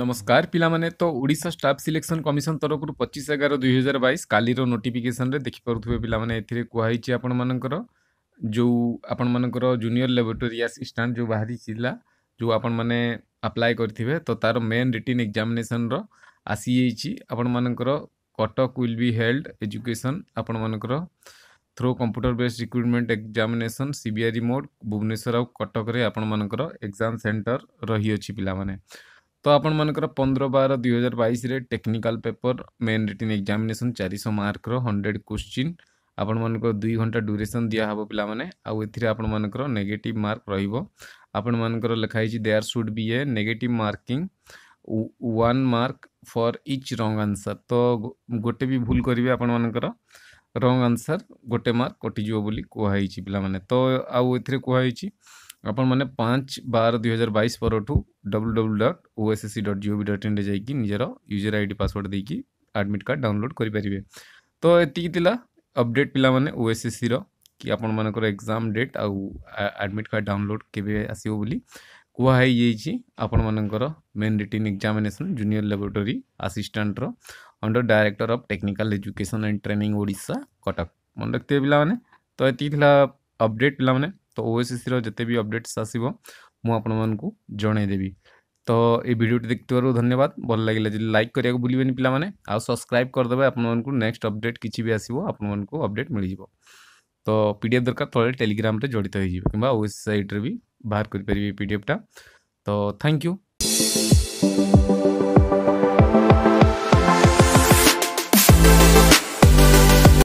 ନମସ୍କାର ପିଲାମାନେ ତ ଓଡ଼ିଶା ଷ୍ଟାଫ୍ ସିଲେକ୍ସନ୍ କମିଶନ ତରଫରୁ ପଚିଶ ଏଗାର ଦୁଇହଜାର ବାଇଶ କାଲିର ନୋଟିଫିକେସନ୍ରେ ଦେଖିପାରୁଥିବେ ପିଲାମାନେ ଏଥିରେ କୁହାହେଇଛି ଆପଣମାନଙ୍କର ଯେଉଁ ଆପଣମାନଙ୍କର ଜୁନିୟର ଲାବୋରେଟୋରିଆସ୍ ଇଷ୍ଟାଣ୍ଡ ଯେଉଁ ବାହାରିଥିଲା ଯେଉଁ ଆପଣମାନେ ଆପ୍ଲାଏ କରିଥିବେ ତ ତା'ର ମେନ୍ ରିଟିନ୍ ଏକ୍ଜାମିନେସନ୍ର ଆସିଯାଇଛି ଆପଣମାନଙ୍କର Cuttack will be held education ଆପଣମାନଙ୍କର through computer based recruitment examination CBI mode Bhubaneswar ଆଉ କଟକରେ ଆପଣମାନଙ୍କର ଏକ୍ଜାମ୍ ସେଣ୍ଟର ରହିଅଛି ପିଲାମାନେ तो आपण मन कर पंद्र बार दुई हजार बैस technical paper main written examination चार शौ मार्क हंड्रेड क्वेश्चन आपण मन को दुई घंटा ड्यूरेसन दिहब पे आपण मन नेगेट मार्क रपण मानक लिखाई they are should be a negative marking one mark for each wrong answer तो गोटे भी भूल करेंगे आपण मानकर रंग आंसर गोटे मार्क कटिजी कहुई पे तो आउ ए कहुई আপন মানে 5/12/2022 পরটু www.ossc.gov.in তে যাইকি নিজৰ ইউজার আইডি পাছৱৰ্ড দিকি এডমিট কাৰ্ড ডাউনলোড কৰি পৰিবি তো ইতি দিলা আপডেট পিলা মানে ওএসসি ৰ কি আপোন মানকৰ এক্সাম ডেট আৰু এডমিট কাৰ্ড ডাউনলোড কিবে আছিব বুলি কোৱা হৈ যি আপোন মানকৰ মেন ৰিটিং এক্সামিনেশ্বন জুনিয়ৰ লেবৰাটৰি অ্যাসিস্টেণ্ট ৰ under director of technical education and training Odisha Cuttack মন লাগতি বিলা মানে তো ইতি দিলা আপডেট পিলা মানে তো ওএস সি থরো জেতে বি আপডেট আসিব মউ আপন মানক জোনাই দেবি তো এই ভিডিও টি দেখতে পারো ধন্যবাদ বল লাগিলা জি লাইক করিয়া ভুলি বেনি পিলা মানে আর সাবস্ক্রাইব কর দেবা আপন মানক নেক্সট আপডেট কিচি বি আসিব আপন মানক আপডেট মিলিব তো পিডিএফ দরকার তো টেলিগ্রাম তে জড়িত হই জি কিবা ওয়েবসাইট রে বি ভার করি পারবি পিডিএফ টা তো থ্যাংক ইউ